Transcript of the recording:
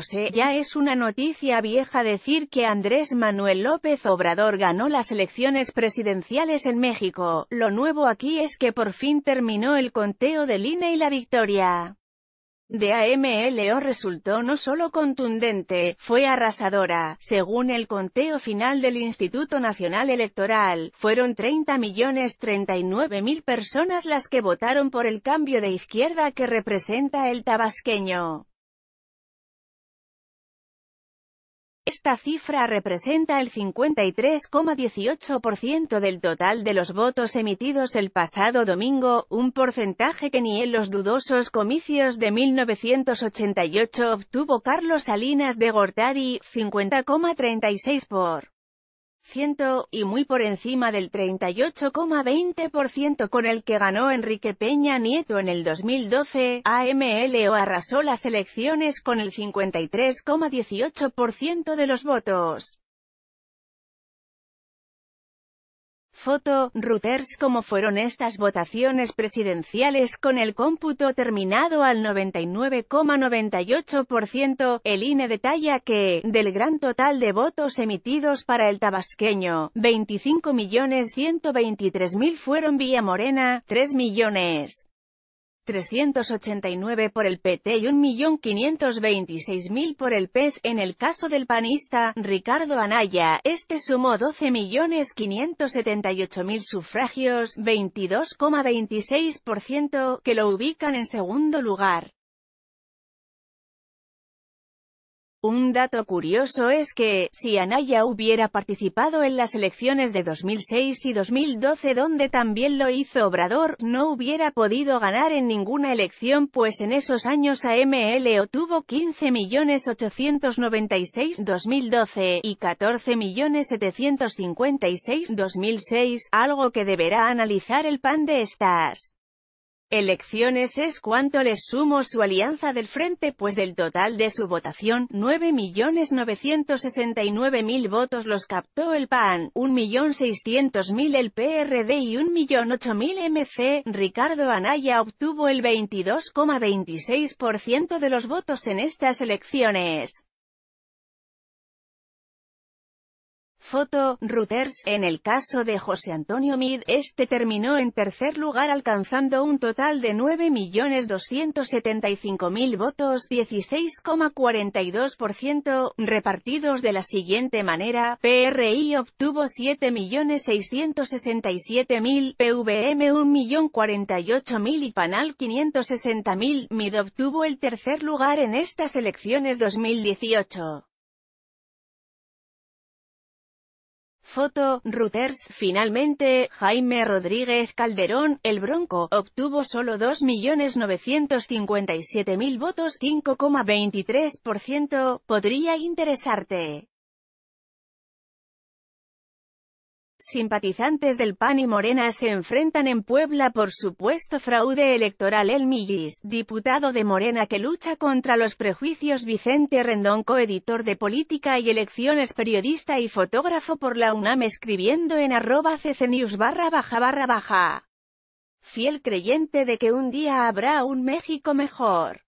sé, ya es una noticia vieja decir que Andrés Manuel López Obrador ganó las elecciones presidenciales en México, lo nuevo aquí es que por fin terminó el conteo del INE y la victoria de AMLO resultó no solo contundente, fue arrasadora. Según el conteo final del Instituto Nacional Electoral, fueron 30.039.000 personas las que votaron por el cambio de izquierda que representa el tabasqueño. Esta cifra representa el 53,18% del total de los votos emitidos el pasado domingo, un porcentaje que ni en los dudosos comicios de 1988 obtuvo Carlos Salinas de Gortari, 50,36 por ciento y muy por encima del 38,20% con el que ganó Enrique Peña Nieto en el 2012, AMLO arrasó las elecciones con el 53,18% de los votos. Foto, Reuters Como fueron estas votaciones presidenciales con el cómputo terminado al 99,98%, el INE detalla que, del gran total de votos emitidos para el tabasqueño, 25.123.000 fueron vía Morena, 3 millones. 389 por el PT y 1.526.000 por el PES. En el caso del panista, Ricardo Anaya, este sumó 12.578.000 sufragios, 22,26%, que lo ubican en segundo lugar. Un dato curioso es que, si Anaya hubiera participado en las elecciones de 2006 y 2012 donde también lo hizo Obrador, no hubiera podido ganar en ninguna elección pues en esos años AML obtuvo 15.896.2012 y 14.756.2006, algo que deberá analizar el PAN de estas elecciones es cuánto les sumo su alianza del frente pues del total de su votación, 9.969.000 votos los captó el PAN, 1.600.000 el PRD y 1.008.000 MC. Ricardo Anaya obtuvo el 22,26% de los votos en estas elecciones. Foto, Reuters. En el caso de José Antonio Mid, este terminó en tercer lugar alcanzando un total de 9.275.000 votos, 16,42%, repartidos de la siguiente manera, PRI obtuvo 7.667.000, PVM 1.048.000 y Panal 560.000. Mid obtuvo el tercer lugar en estas elecciones 2018. Foto, Reuters. Finalmente, Jaime Rodríguez Calderón, el Bronco, obtuvo solo 2.957.000 votos, 5,23%. Podría interesarte. Simpatizantes del PAN y Morena se enfrentan en Puebla por supuesto fraude electoral. El Millis, diputado de Morena que lucha contra los prejuicios. Vicente Rendón, coeditor de Política y Elecciones, periodista y fotógrafo por la UNAM, escribiendo en arroba ccnews barra baja barra baja. Fiel creyente de que un día habrá un México mejor.